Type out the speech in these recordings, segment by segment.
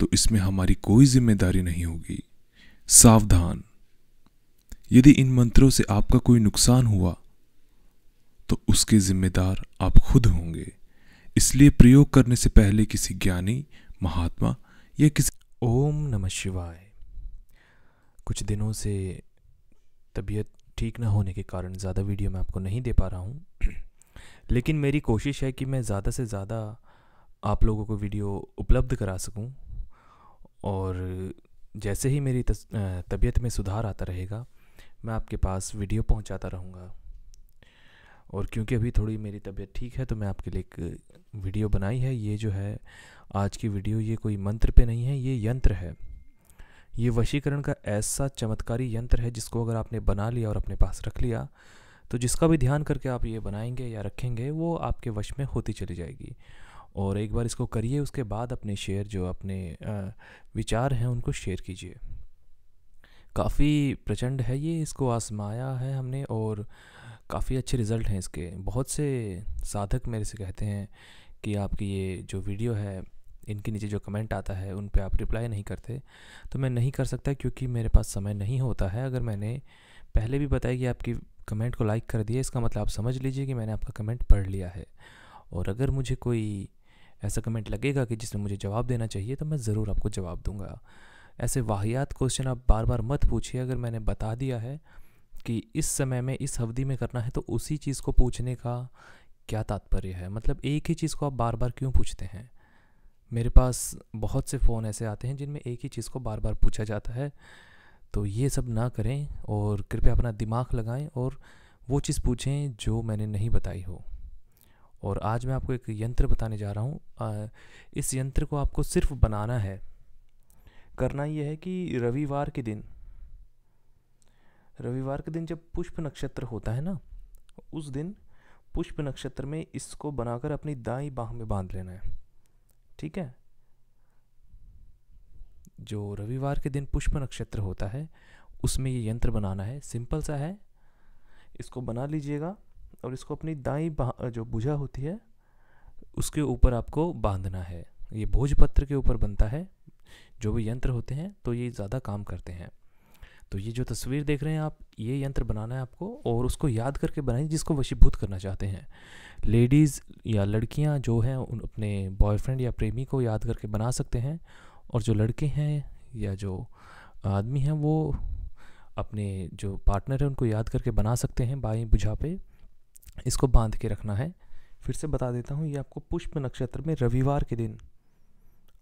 तो इसमें हमारी कोई जिम्मेदारी नहीं होगी सावधान यदि इन मंत्रों से आपका कोई नुकसान हुआ तो उसके जिम्मेदार आप खुद होंगे इसलिए प्रयोग करने से पहले किसी ज्ञानी महात्मा या किसी ओम नमः शिवाय कुछ दिनों से तबीयत ठीक ना होने के कारण ज़्यादा वीडियो मैं आपको नहीं दे पा रहा हूँ लेकिन मेरी कोशिश है कि मैं ज़्यादा से ज़्यादा आप लोगों को वीडियो उपलब्ध करा सकूँ और जैसे ही मेरी तबीयत में सुधार आता रहेगा मैं आपके पास वीडियो पहुंचाता रहूँगा और क्योंकि अभी थोड़ी मेरी तबीयत ठीक है तो मैं आपके लिए एक वीडियो बनाई है ये जो है आज की वीडियो ये कोई मंत्र पे नहीं है ये यंत्र है ये वशीकरण का ऐसा चमत्कारी यंत्र है जिसको अगर आपने बना लिया और अपने पास रख लिया तो जिसका भी ध्यान करके आप ये बनाएंगे या रखेंगे वो आपके वश में होती चली जाएगी और एक बार इसको करिए उसके बाद अपने शेयर जो अपने विचार हैं उनको शेयर कीजिए काफ़ी प्रचंड है ये इसको आजमाया है हमने और काफ़ी अच्छे रिज़ल्ट हैं इसके बहुत से साधक मेरे से कहते हैं कि आपकी ये जो वीडियो है इनके नीचे जो कमेंट आता है उन पर आप रिप्लाई नहीं करते तो मैं नहीं कर सकता क्योंकि मेरे पास समय नहीं होता है अगर मैंने पहले भी बताया कि आपकी कमेंट को लाइक कर दिया इसका मतलब आप समझ लीजिए कि मैंने आपका कमेंट पढ़ लिया है और अगर मुझे कोई ऐसा कमेंट लगेगा कि जिसमें मुझे जवाब देना चाहिए तो मैं ज़रूर आपको जवाब दूंगा ऐसे वाहियात क्वेश्चन आप बार बार मत पूछिए अगर मैंने बता दिया है कि इस समय में इस अवधि में करना है तो उसी चीज़ को पूछने का क्या तात्पर्य है मतलब एक ही चीज़ को आप बार बार क्यों पूछते हैं मेरे पास बहुत से फ़ोन ऐसे आते हैं जिनमें एक ही चीज़ को बार बार पूछा जाता है तो ये सब ना करें और कृपया अपना दिमाग लगाएं और वो चीज़ पूछें जो मैंने नहीं बताई हो और आज मैं आपको एक यंत्र बताने जा रहा हूँ इस यंत्र को आपको सिर्फ बनाना है करना यह है कि रविवार के दिन रविवार के दिन जब पुष्प नक्षत्र होता है ना उस दिन पुष्प नक्षत्र में इसको बनाकर अपनी दाई बाह में बांध लेना है ठीक है जो रविवार के दिन पुष्प नक्षत्र होता है उसमें ये यंत्र बनाना है सिंपल सा है इसको बना लीजिएगा और इसको अपनी दाई जो भुजा होती है उसके ऊपर आपको बांधना है ये भोजपत्र के ऊपर बनता है जो भी यंत्र होते हैं तो ये ज़्यादा काम करते हैं तो ये जो तस्वीर देख रहे हैं आप ये यंत्र बनाना है आपको और उसको याद करके बनाए जिसको वशीभूत करना चाहते हैं लेडीज़ या लड़कियां जो हैं उन अपने बॉयफ्रेंड या प्रेमी को याद करके बना सकते हैं और जो लड़के हैं या जो आदमी हैं वो अपने जो पार्टनर है उनको याद करके बना सकते हैं बाई बुझा पे इसको बांध के रखना है फिर से बता देता हूँ ये आपको पुष्प नक्षत्र में रविवार के दिन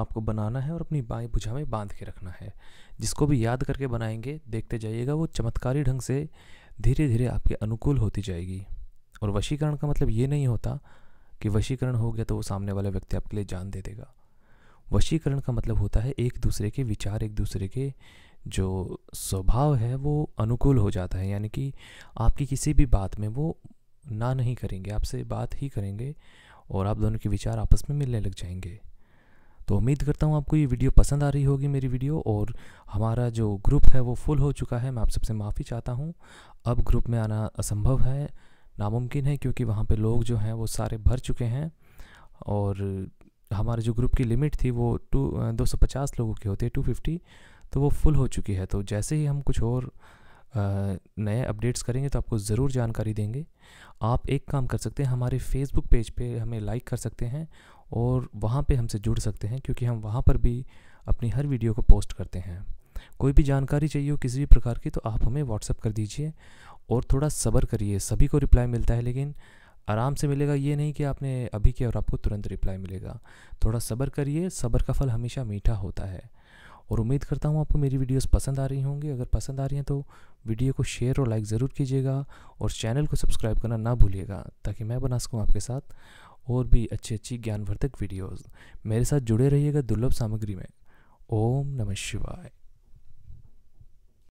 आपको बनाना है और अपनी बाएं भुजा में बांध के रखना है जिसको भी याद करके बनाएंगे देखते जाइएगा वो चमत्कारी ढंग से धीरे धीरे आपके अनुकूल होती जाएगी और वशीकरण का मतलब ये नहीं होता कि वशीकरण हो गया तो वो सामने वाला व्यक्ति आपके लिए जान दे देगा वशीकरण का मतलब होता है एक दूसरे के विचार एक दूसरे के जो स्वभाव है वो अनुकूल हो जाता है यानी कि आपकी किसी भी बात में वो ना नहीं करेंगे आपसे बात ही करेंगे और आप दोनों के विचार आपस में मिलने लग जाएंगे तो उम्मीद करता हूँ आपको ये वीडियो पसंद आ रही होगी मेरी वीडियो और हमारा जो ग्रुप है वो फुल हो चुका है मैं आप सबसे माफ़ी चाहता हूँ अब ग्रुप में आना असंभव है नामुमकिन है क्योंकि वहाँ पे लोग जो हैं वो सारे भर चुके हैं और हमारे जो ग्रुप की लिमिट थी वो टू दो सौ पचास लोगों की होती है टू फिफ्टी तो वो फुल हो चुकी है तो जैसे ही हम कुछ और नए अपडेट्स करेंगे तो आपको ज़रूर जानकारी देंगे आप एक काम कर सकते हैं हमारे फेसबुक पेज पे हमें लाइक कर सकते हैं और वहाँ पे हमसे जुड़ सकते हैं क्योंकि हम वहाँ पर भी अपनी हर वीडियो को पोस्ट करते हैं कोई भी जानकारी चाहिए हो किसी भी प्रकार की तो आप हमें व्हाट्सअप कर दीजिए और थोड़ा सब्र करिए सभी को रिप्लाई मिलता है लेकिन आराम से मिलेगा ये नहीं कि आपने अभी किया और आपको तुरंत रिप्लाई मिलेगा थोड़ा सब्र करिए सब्र का फल हमेशा मीठा होता है और उम्मीद करता हूँ आपको मेरी वीडियोस पसंद आ रही होंगी अगर पसंद आ रही हैं तो वीडियो को शेयर और लाइक ज़रूर कीजिएगा और चैनल को सब्सक्राइब करना ना भूलिएगा ताकि मैं बना सकूँ आपके साथ और भी अच्छी अच्छी ज्ञानवर्धक वीडियोज़ मेरे साथ जुड़े रहिएगा दुर्लभ सामग्री में ओम नमः शिवाय